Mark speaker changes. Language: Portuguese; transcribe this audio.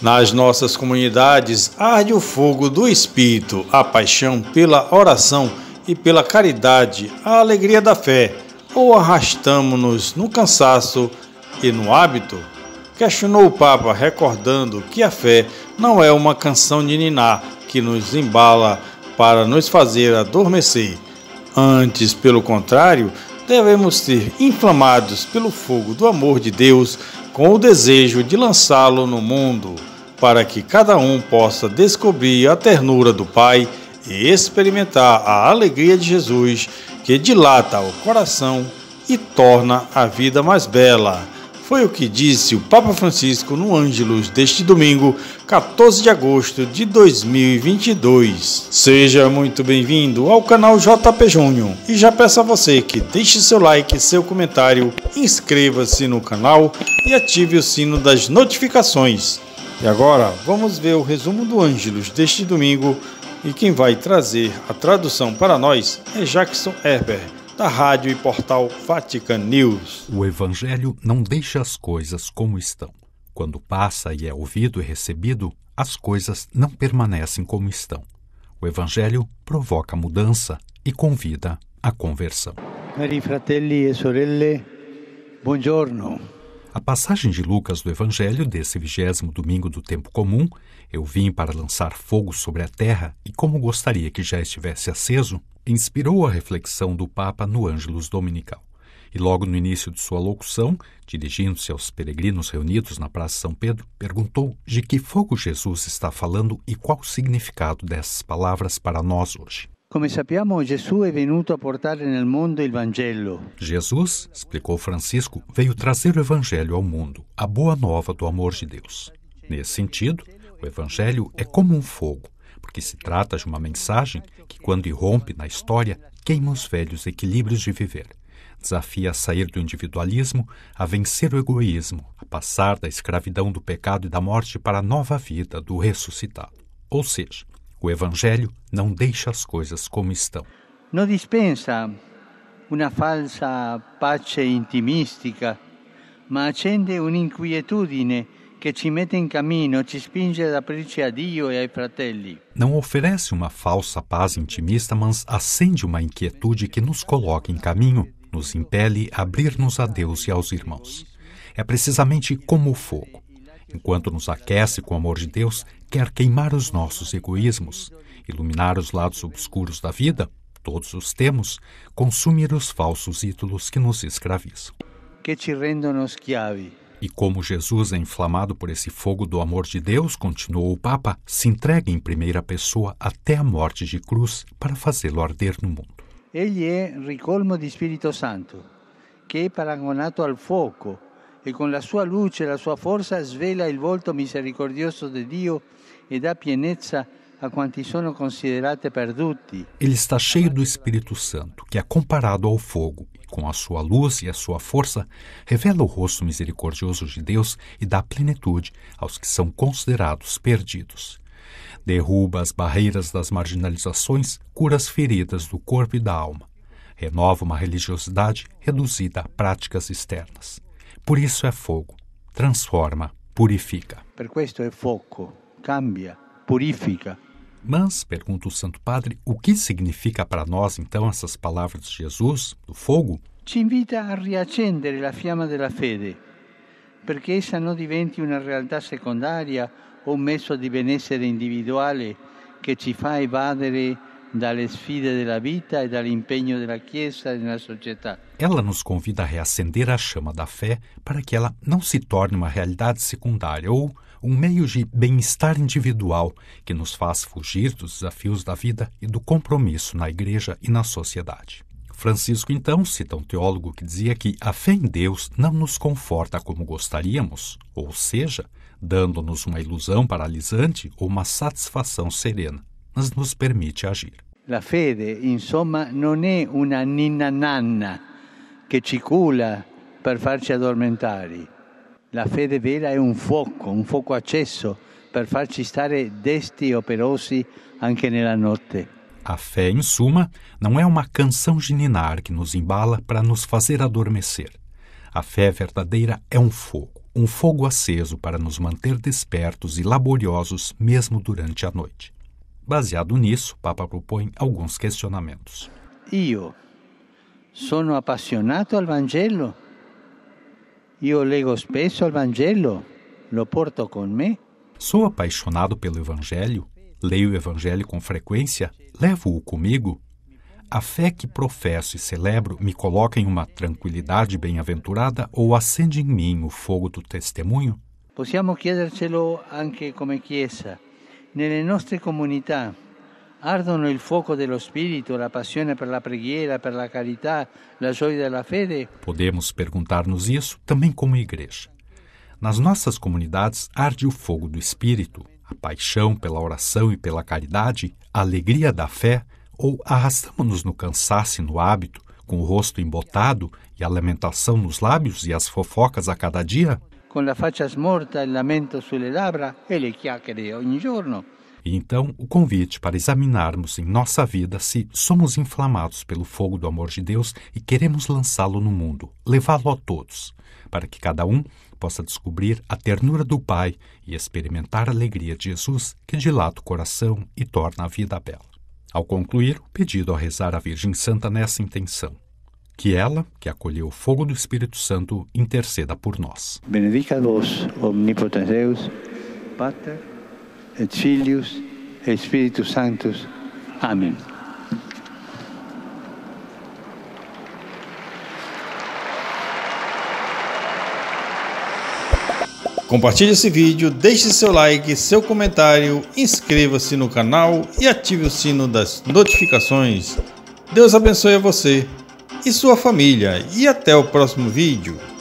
Speaker 1: Nas nossas comunidades arde o fogo do Espírito, a paixão pela oração e pela caridade, a alegria da fé, ou arrastamo-nos no cansaço e no hábito? Questionou o Papa, recordando que a fé não é uma canção de niná que nos embala para nos fazer adormecer. Antes, pelo contrário, devemos ser inflamados pelo fogo do amor de Deus com o desejo de lançá-lo no mundo para que cada um possa descobrir a ternura do Pai e experimentar a alegria de Jesus que dilata o coração e torna a vida mais bela. Foi o que disse o Papa Francisco no Ângelus deste domingo, 14 de agosto de 2022. Seja muito bem-vindo ao canal JP Júnior e já peço a você que deixe seu like, seu comentário, inscreva-se no canal e ative o sino das notificações e agora vamos ver o resumo do Ângelos deste domingo e quem vai trazer a tradução para nós é Jackson Herber,
Speaker 2: da rádio e portal Vatican News. O Evangelho não deixa as coisas como estão. Quando passa e é ouvido e recebido, as coisas não permanecem como estão. O Evangelho provoca mudança e convida à conversão.
Speaker 3: Cari fratelli e sorelle, buongiorno.
Speaker 2: A passagem de Lucas do Evangelho desse vigésimo domingo do tempo comum, eu vim para lançar fogo sobre a terra e como gostaria que já estivesse aceso, inspirou a reflexão do Papa no Ângelus Dominical. E logo no início de sua locução, dirigindo-se aos peregrinos reunidos na Praça São Pedro, perguntou de que fogo Jesus está falando e qual o significado dessas palavras para nós hoje.
Speaker 3: Como sabemos, Jesus é venuto a portar nel mundo o Vangelo.
Speaker 2: Jesus, explicou Francisco, veio trazer o Evangelho ao mundo, a boa nova do amor de Deus. Nesse sentido, o Evangelho é como um fogo, porque se trata de uma mensagem que, quando irrompe na história, queima os velhos equilíbrios de viver. Desafia a sair do individualismo, a vencer o egoísmo, a passar da escravidão do pecado e da morte para a nova vida do ressuscitado. Ou seja, o Evangelho não deixa as coisas como estão.
Speaker 3: Não dispensa uma falsa pace intimística, mas acende uma un'inquietudine que ci mete em caminho, ci spinge ad aprirci a Dio e ai fratelli.
Speaker 2: Não oferece uma falsa paz intimista, mas acende uma inquietude que nos coloca em caminho, nos impele a abrir-nos a Deus e aos irmãos. É precisamente como o fogo enquanto nos aquece com o amor de Deus, quer queimar os nossos egoísmos, iluminar os lados obscuros da vida, todos os temos, consumir os falsos ídolos que nos escravizam.
Speaker 3: Que te rendono
Speaker 2: schiavi. E como Jesus é inflamado por esse fogo do amor de Deus, continuou o Papa, se entrega em primeira pessoa até a morte de cruz para fazê-lo arder no mundo.
Speaker 3: Ele é ricolmo de Espírito Santo, que é paragonado ao fogo e con la sua luce e la sua forza svela il volto misericordioso di Dio e dà pienezza a quanti sono considerati perduti.
Speaker 2: Ele está cheio do Espírito Santo, que é comparado ao fogo, e com a sua luz e a sua força revela o rosto misericordioso de Deus e dá plenitude aos que são considerados perdidos. Derruba as barreiras das marginalizações, cura as feridas do corpo e da alma. Renova uma religiosidade reduzida a práticas externas. Por isso é fogo, transforma, purifica.
Speaker 3: Per é fogo, cambia,
Speaker 2: purifica. Mas, pergunta o Santo Padre, o que significa para nós então essas palavras de Jesus, do fogo?
Speaker 3: Ci invita a reacender a fiamma della fede, perché essa não diventi una realtà secondaria o un mezzo di benessere individuale che ci fa evadere dalle sfide della vita e dall'impegno della Chiesa e della società.
Speaker 2: Ela nos convida a reacender a chama da fé para que ela não se torne uma realidade secundária ou um meio de bem-estar individual que nos faz fugir dos desafios da vida e do compromisso na igreja e na sociedade. Francisco, então, cita um teólogo que dizia que a fé em Deus não nos conforta como gostaríamos, ou seja, dando-nos uma ilusão paralisante ou uma satisfação serena mas nos permite agir.
Speaker 3: La fede, insomma, non è una ninna nanna che ci cula per farci addormentare. La fede vera è un fuoco, un fuoco acceso per farci stare desti operosi anche nella notte. A fé, em suma, não é uma canção gininar que nos
Speaker 2: embala para nos fazer adormecer. A fé verdadeira é um fogo, um fogo aceso para nos manter despertos e laboriosos mesmo durante a noite.
Speaker 3: Baseado nisso, o Papa propõe alguns questionamentos. Eu sou apaixonado ao Vangelo? Eu lego spesso o Vangelo? Lo porto con me?
Speaker 2: Sou apaixonado pelo Evangelho? Leio o Evangelho com frequência? Levo-o comigo? A fé que professo e celebro me coloca em uma tranquilidade bem-aventurada ou acende em mim o fogo do testemunho?
Speaker 3: Possiamo chiedercelo anche come Chiesa nelle nostre comunità ardono il fuoco dello Spirito, la passione per la preghiera, per la carità, la gioia della fede?
Speaker 2: Podemos perguntar-nos isso também como igreja. Nas nossas comunidades arde o fogo do Espírito, a paixão pela oração e pela caridade, a alegria da fé, ou arrastamos-nos no cansaço e no hábito, com o rosto embotado e a lamentação nos lábios e as fofocas a cada dia?
Speaker 3: com a faccia smorta e lamento sulle labbra e chiacchiere ogni giorno.
Speaker 2: E então, o convite para examinarmos em nossa vida se somos inflamados pelo fogo do amor de Deus e queremos lançá-lo no mundo, levá-lo a todos, para que cada um possa descobrir a ternura do Pai e experimentar a alegria de Jesus que dilata o coração e torna a vida bela. Ao concluir, o pedido a rezar a Virgem Santa nessa intenção que ela, que acolheu o fogo do Espírito Santo, interceda por nós.
Speaker 3: Benedica vos, omnipotens Deus, Pater, et Filius, et Spiritus Sanctus. Amém.
Speaker 1: Compartilhe esse vídeo, deixe seu like, seu comentário, inscreva-se no canal e ative o sino das notificações. Deus abençoe a você e sua família. E até o próximo vídeo.